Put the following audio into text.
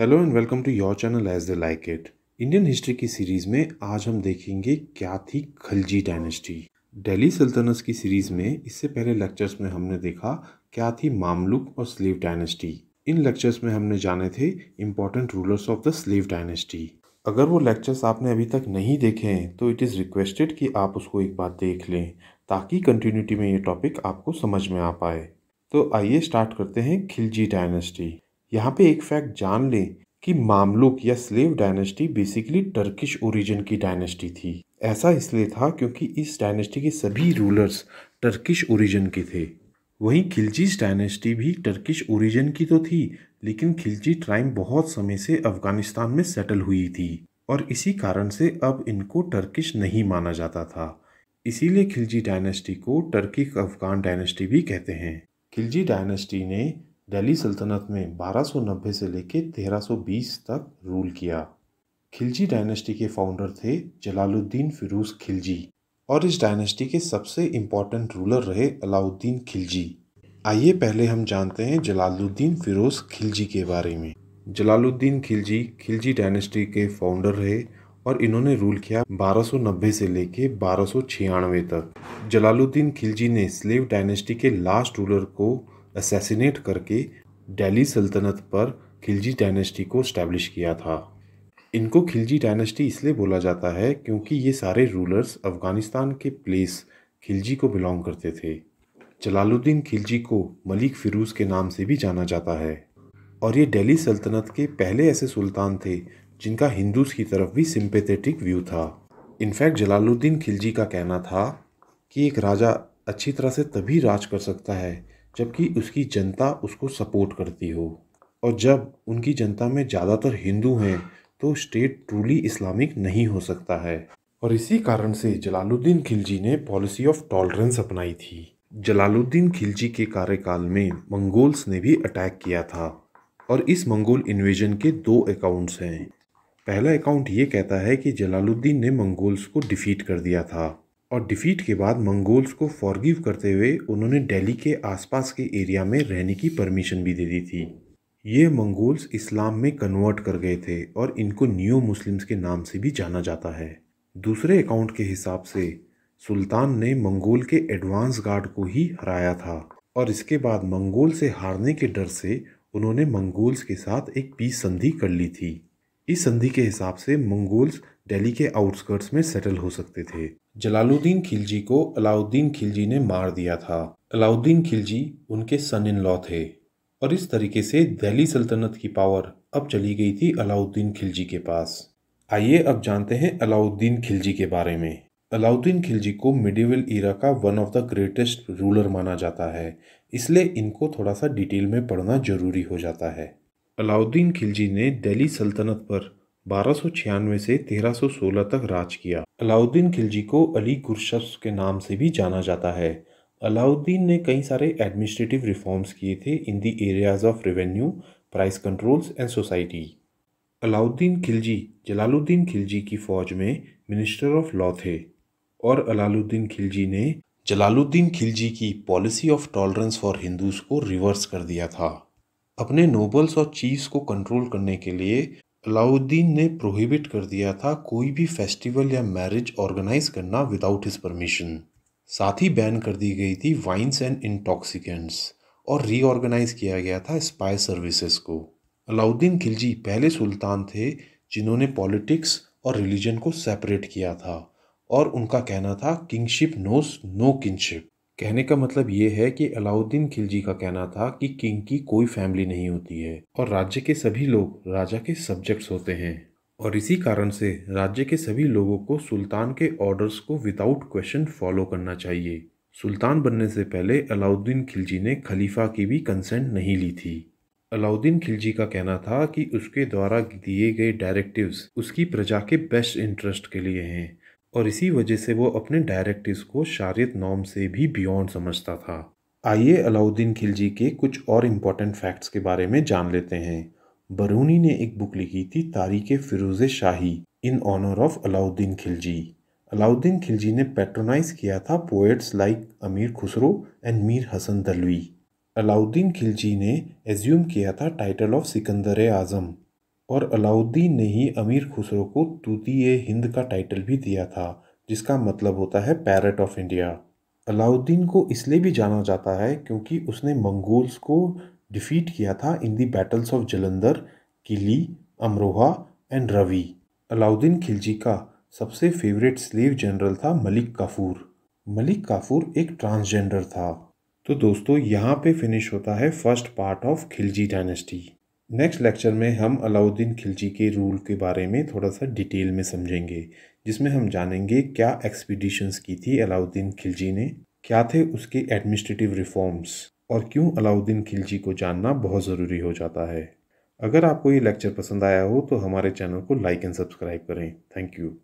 hello and welcome to your channel edge the like it Indian history की series में आज हम देखेंगे क्या थी खलजी डायनेस्टी दिल्ली सल्तनत की सीरीज़ में इससे पहले लेक्चर्स में हमने देखा क्या थी मामलुक और स्लेव डायनेस्टी इन लेक्चर्स में हमने जाने थे important rulers of the slave dynasty अगर वो लेक्चर्स आपने अभी तक नहीं देखे हैं तो इट इज़ रिक्वेस्टेड कि आप उसको एक बार देख लें ताकि कंटिन्यूटी में ये टॉपिक आपको समझ में आ पाए तो आइए स्टार्ट करते हैं खिलजी डायनेस्टी यहाँ पे एक फैक्ट जान लें कि मामलुक या slave dynasty basically Turkish origin की डायनेस्टी थी ऐसा इसलिए था क्योंकि इस डायनेस्टी के सभी रूलर्स टर्किश ओरिजिन के थे वहीं खिलजीज डायनेस्टी भी टर्किश ओरिजिन की तो थी लेकिन खिलजी ट्राइम बहुत समय से अफगानिस्तान में सेटल हुई थी और इसी कारण से अब इनको टर्किश नहीं माना जाता था इसीलिए खिलजी डायनेस्टी को टर्किक अफगान डायनेस्टी भी कहते हैं खिलजी डायनेस्टी ने दिल्ली सल्तनत में 1290 से लेकर 1320 तक रूल किया खिलजी डायनेस्टी के फाउंडर थे जलालुद्दीन फिरोज खिलजी और इस डायनेस्टी के सबसे इम्पॉर्टेंट रूलर रहे अलाउद्दीन खिलजी आइए पहले हम जानते हैं जलालुद्दीन फिरोज खिलजी के बारे में जलालुद्दीन खिलजी खिलजी डायनेस्टी के फाउंडर रहे और इन्होंने रूल किया 1290 से लेके बारह तक जलालुद्दीन खिलजी ने स्लेव डायनेस्टी के लास्ट रूलर को असैसिनेट करके दिल्ली सल्तनत पर खिलजी डायनेस्टी को स्टैब्लिश किया था इनको खिलजी डायनेस्टी इसलिए बोला जाता है क्योंकि ये सारे रूलर्स अफ़गानिस्तान के प्लेस खिलजी को बिलोंग करते थे जलालुद्दीन खिलजी को मलिक फ़िरूज़ के नाम से भी जाना जाता है और ये दिल्ली सल्तनत के पहले ऐसे सुल्तान थे जिनका हिंदूज़ की तरफ भी सिंपेथेटिक व्यू था इनफैक्ट जलालुद्दीन खिलजी का कहना था कि एक राजा अच्छी तरह से तभी राज कर सकता है जबकि उसकी जनता उसको सपोर्ट करती हो और जब उनकी जनता में ज़्यादातर हिंदू हैं तो स्टेट ट्रूली इस्लामिक नहीं हो सकता है और इसी कारण से जलालुद्दीन खिलजी ने पॉलिसी ऑफ टॉलरेंस अपनाई थी जलालुद्दीन खिलजी के कार्यकाल में मंगोल्स ने भी अटैक किया था और इस मंगोल इन्वेजन के दो अकाउंट्स हैं पहला अकाउंट ये कहता है कि जलालुद्दीन ने मंगोल्स को डिफीट कर दिया था और डिफीट के बाद मंगोल्स को फॉरगिव करते हुए उन्होंने दिल्ली के आसपास के एरिया में रहने की परमिशन भी दे दी थी ये मंगोल्स इस्लाम में कन्वर्ट कर गए थे और इनको न्यू मुस्लिम्स के नाम से भी जाना जाता है दूसरे अकाउंट के हिसाब से सुल्तान ने मंगोल के एडवांस गार्ड को ही हराया था और इसके बाद मंगोल से हारने के डर से उन्होंने मंगोल्स के साथ एक पीस संधि कर ली थी इस संधि के हिसाब से मंगोल्स दिल्ली के आउटस्कर्ट्स में सेटल हो सकते थे जलालुद्दीन खिलजी को अलाउद्दीन खिलजी ने मार दिया था अलाउद्दीन खिलजी उनके सन इन लॉ थे और इस तरीके से दिल्ली सल्तनत की पावर अब चली गई थी अलाउद्दीन खिलजी के पास आइए अब जानते हैं अलाउद्दीन खिलजी के बारे में अलाउद्दीन खिलजी को मिडिवल ईरा का one of the greatest ruler माना जाता है इसलिए इनको थोड़ा सा डिटेल में पढ़ना ज़रूरी हो जाता है अलाउद्दीन खिलजी ने दिल्ली सल्तनत पर 1296 से 1316 तक राज किया अलाउद्दीन खिलजी को अली गुरशफ्स के नाम से भी जाना जाता है अलाउद्दीन ने कई सारे एडमिनिस्ट्रेटिव रिफॉर्म्स किए थे in the areas of revenue price controls and society Alauddin Khilji Jalaluddin Khilji की फ़ौज में मिनिस्टर ऑफ लॉ थे और अलाउद्दीन खिलजी ने जलालुद्दीन खिलजी की policy of tolerance for Hindus को रिवर्स कर दिया था अपने नोबल्स और चीफ्स को कंट्रोल करने के लिए अलाउद्दीन ने प्रोहिबिट कर दिया था कोई भी फेस्टिवल या मैरिज ऑर्गेनाइज करना विदाउट हिज परमिशन साथ ही बैन कर दी गई थी वाइन्स एंड इंटॉक्सिकेंट्स और रीऑर्गेनाइज किया गया था स्पाई सर्विसेज को अलाउद्दीन खिलजी पहले सुल्तान थे जिन्होंने पॉलिटिक्स और रिलीजन को सेपरेट किया था और उनका कहना था किंगशिप नोस नो किनशिप कहने का मतलब ये है कि अलाउद्दीन खिलजी का कहना था कि किंग की कोई फैमिली नहीं होती है और राज्य के सभी लोग राजा के सब्जेक्ट्स होते हैं और इसी कारण से राज्य के सभी लोगों को सुल्तान के ऑर्डर्स को विदाउट क्वेश्चन फॉलो करना चाहिए सुल्तान बनने से पहले अलाउद्दीन खिलजी ने खलीफा की भी कंसेंट नहीं ली थी अलाउद्दीन खिलजी का कहना था कि उसके द्वारा दिए गए डायरेक्टिव्स उसकी प्रजा के बेस्ट इंटरेस्ट के लिए हैं और इसी वजह से वो अपने डायरेक्टिव्स को शारियत नॉम से भी बियॉन्ड समझता था आइए अलाउद्दीन खिलजी के कुछ और इम्पॉर्टेंट फैक्ट्स के बारे में जान लेते हैं बरूनी ने एक बुक लिखी थी Tarikh Firoz Shahi in honour of Alauddin Khilji Alauddin Khilji ने पेट्रोनाइज़ किया था poets like Amir Khusro and Mir Hasan Dalvi Alauddin Khilji ने एज्यूम किया था टाइटल ऑफ सिकंदर आज़म और अलाउद्दीन ने ही अमीर खुसरो को तूती ए हिंद का टाइटल भी दिया था जिसका मतलब होता है पैरट ऑफ इंडिया अलाउद्दीन को इसलिए भी जाना जाता है क्योंकि उसने मंगोल्स को डिफीट किया था in the battles of Jalandhar Kili Amroha and Ravi Alauddin Khilji का सबसे फेवरेट स्लेव जनरल था मलिक काफूर मलिक काफूर एक ट्रांसजेंडर था तो दोस्तों यहाँ पे फिनिश होता है first part of Khilji dynasty next lecture में हम अलाउद्दीन खिलजी के रूल के बारे में थोड़ा सा डिटेल में समझेंगे जिसमें हम जानेंगे क्या एक्सपीडिशंस की थी अलाउद्दीन खिलजी ने क्या थे उसके एडमिनिस्ट्रेटिव रिफॉर्म्स और क्यों अलाउद्दीन खिलजी को जानना बहुत ज़रूरी हो जाता है अगर आपको ये लेक्चर पसंद आया हो तो हमारे चैनल को लाइक एंड सब्सक्राइब करें थैंक यू